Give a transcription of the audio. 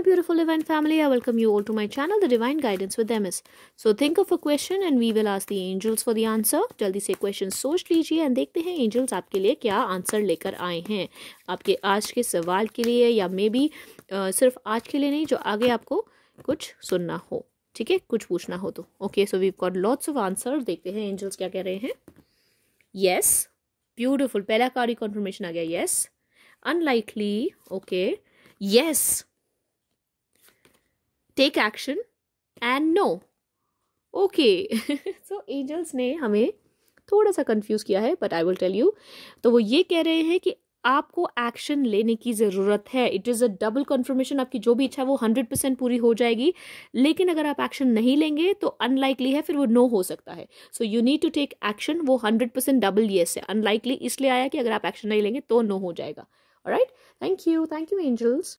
my beautiful divine family, I welcome you all to my channel, The Divine Guidance with them is So think of a question and we will ask the angels for the answer. jaldi se question soch lijiye and dekhte hain angels aapke liye kya answer lekar aaye hain aapke aaj ke sawal ke liye ya maybe sirf aaj ke liye nahi jo aage aapko kuch sunna ho theek hai kuch puchna ho to okay so we've got lots of answers dekhte hain angels kya keh rahe hain yes beautiful pehla card confirmation aa gaya yes unlikely okay yes take action and no okay so angels ने हमें थोड़ा सा कंफ्यूज किया है but I will tell you तो वो ये कह रहे हैं कि आपको एक्शन लेने की ज़रूरत है it is a double confirmation आपकी जो भी इच्छा वो हंड्रेड परसेंट पूरी हो जाएगी लेकिन अगर आप एक्शन नहीं लेंगे तो अनलाइकली है फिर वो नो हो सकता है so you need to take action वो हंड्रेड परसेंट डबल येस है अनलाइकली इसलिए आया कि अगर आप एक्शन नहीं लेंगे तो नो हो जाएगा right thank you thank you angels